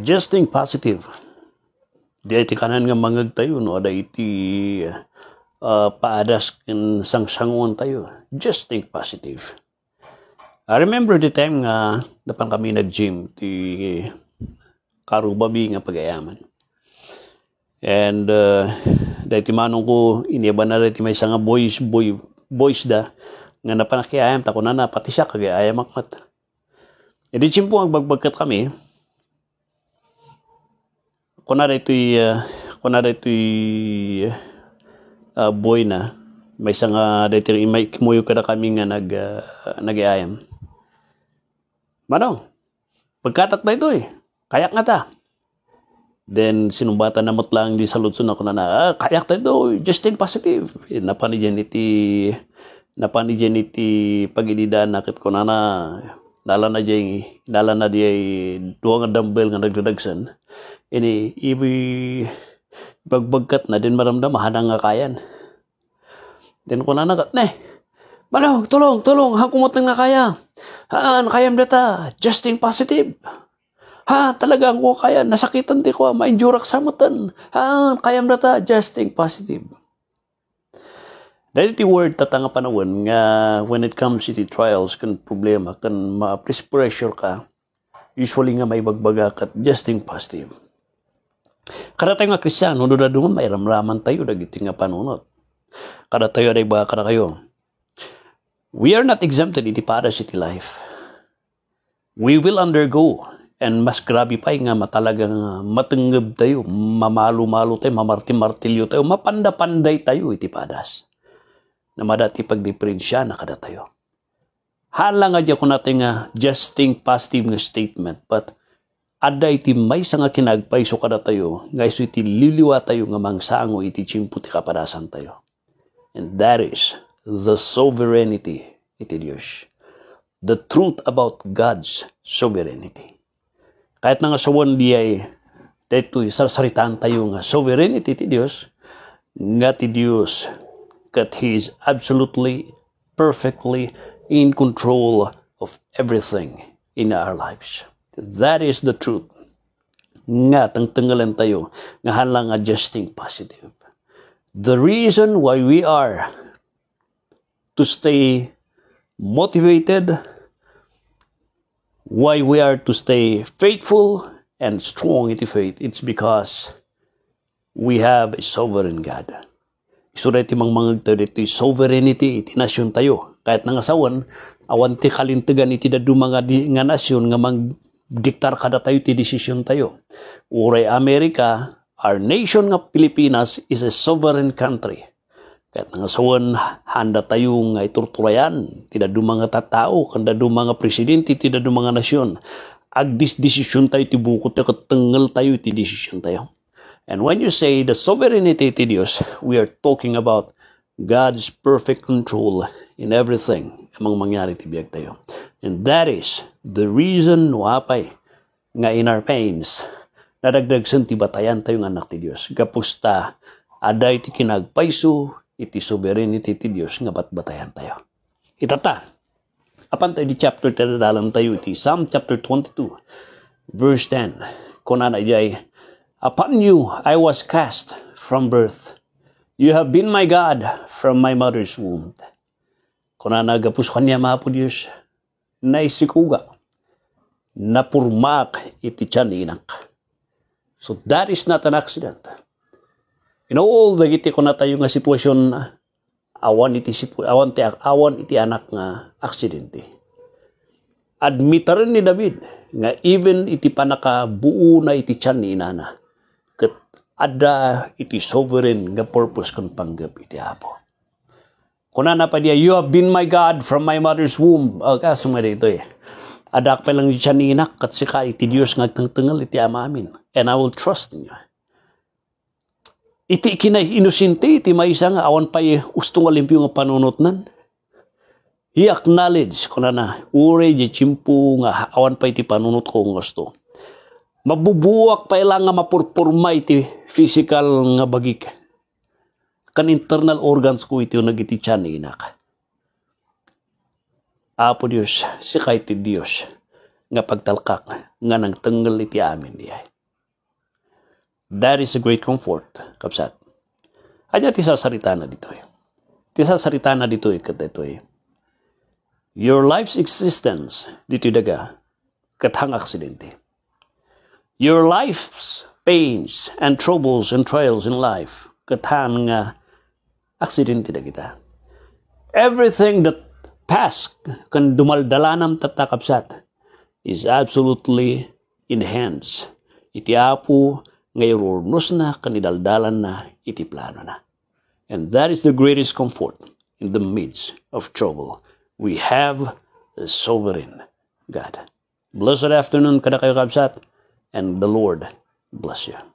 Just think positive. Di iti kanan nga mangagtayo no, ada iti uh, paadas kin sangsangon tayo. Just think positive. I remember the time nga napan kami nag-gym ti karubabi nga pagayaman. And uh, dahil manong ko iniba na dahil may nga boys boy boys da nga napanakiyayam tako na na pati siya kagayayam akmat. E di chimpo ang bagbagkat kami kunwari ito'y uh, ah, kunwari ito'y uh, ah, boy na may isang uh, ah, dito may kimuyo ka na kami nga nag uh, nag-iayam manong pagkatak na ito eh kayak nga ta Then, sinumbata na lang di sa Lutsun ako na na, ah, kayak tayo just in positive. Eh, napanijan iti, napanijan iti pagididaan nakit ko na na, dala na diyay, dala na diyay duwang dumbbell nga nagdadagsan ini ibi bagbagkat na din maramdam hanang nga kayan din ko na nakat ne Malaw, tulong, tulong, ha kumot nang nakaya Haan, kayam data, justing positive. Ha, talaga ko kaya, nasakitan di ko, may jurak samutan. Haan, kayam data, justing positive. Dahil ti word tatanga panawon nga when it comes to trials kan problema kan ma pressure ka usually nga may bagbaga kat justing positive Kada tayo nga Kristiyan, hundo na duman, mairamraman tayo, dagiti nga panunot. Kada tayo, aday ba, kada kayo. We are not exempted iti para city life. We will undergo and mas grabe pa nga matalagang matenggeb tayo, mamalo-malo tayo, mamarti-martilyo tayo, mapanda-panday tayo iti padas. Na madati pagdiferensya na kada tayo. Hala nga di ko natin nga just think positive nga statement but Adda iti may nga kinagpay so kada tayo, guys iti liliwa tayo nga mangsango iti chimpo ti kapadasan tayo. And that is the sovereignty iti Diyos. The truth about God's sovereignty. Kahit na nga sa one day dito sarsaritaan tayo nga sovereignty iti Diyos, nga ti Diyos that He is absolutely, perfectly in control of everything in our lives. That is the truth. Nga, tangtanggalan tayo. Nga halang adjusting positive. The reason why we are to stay motivated, why we are to stay faithful and strong in the faith, it's because we have a sovereign God. Isulat imang mga ito sovereignty, itinasyon tayo. Kahit nangasawan, awan ti kalintagan iti dadu mga di nga nasyon nga mag diktar kada tayo ti decision tayo. Uray Amerika, our nation nga Pilipinas is a sovereign country. Kahit nga sawan, handa tayo nga iturturayan. Tida dumanga tatao, kanda dumanga presidente, tida dumanga nasyon. Ag this decision tayo, tibukot tayo, katanggal tayo, ti decision tayo. And when you say the sovereignty to Dios, we are talking about God's perfect control in everything among mangyari ti biag tayo. And that is the reason no nga in our pains nadagdagsan ti batayan tayo ng anak ti Dios. Kapusta aday ti kinagpayso iti sovereignty ti Dios nga batbatayan tayo. Itata. Apan tayo di chapter tadadalan tayo iti Psalm chapter 22 verse 10. Kunan ay apan you I was cast from birth You have been my God from my mother's womb. Kuna nagapus kanya mapo Diyos, na napurmak iti chaninak. So that is not an accident. In know, all dagiti ko na tayo nga sitwasyon awan iti situ awan ti awan iti anak nga aksidente. Admitaran ni David nga even iti panakabuo na iti tiyan ni inana ada iti sovereign nga purpose kon panggap iti Apo. Kuna na pa niya, you have been my God from my mother's womb. O, okay, kaso nga dito eh. Adak pa lang siya ni inak at sika iti Diyos nga tangtangal iti ama amin. And I will trust in you. Iti kinay inosinte iti may isang awan pa ustong alimpyo nga panunot nan. He acknowledge ko na na ure di chimpu nga awan pa iti panunot ko gusto. Mabubuwak pa ilang nga mapurpurma iti physical nga bagik kan internal organs ko iti nagiti tiyan inak Apo Dios si kay ti Dios nga pagtalkak nga nagtengel iti amin diya that is a great comfort kapsat Aja ti sasarita na dito eh. Ti sasarita na dito eh, kata eh. Your life's existence, dito daga, katang aksidente. Your life's pains and troubles and trials in life, katahan nga aksidente kita. Everything that past kan dumaldalanam tatakapsat is absolutely in Iti Itiapu ngayurnos na kanidaldalan na iti plano na. And that is the greatest comfort in the midst of trouble. We have the sovereign God. Blessed afternoon kada kayo kapsat and the Lord Bless you.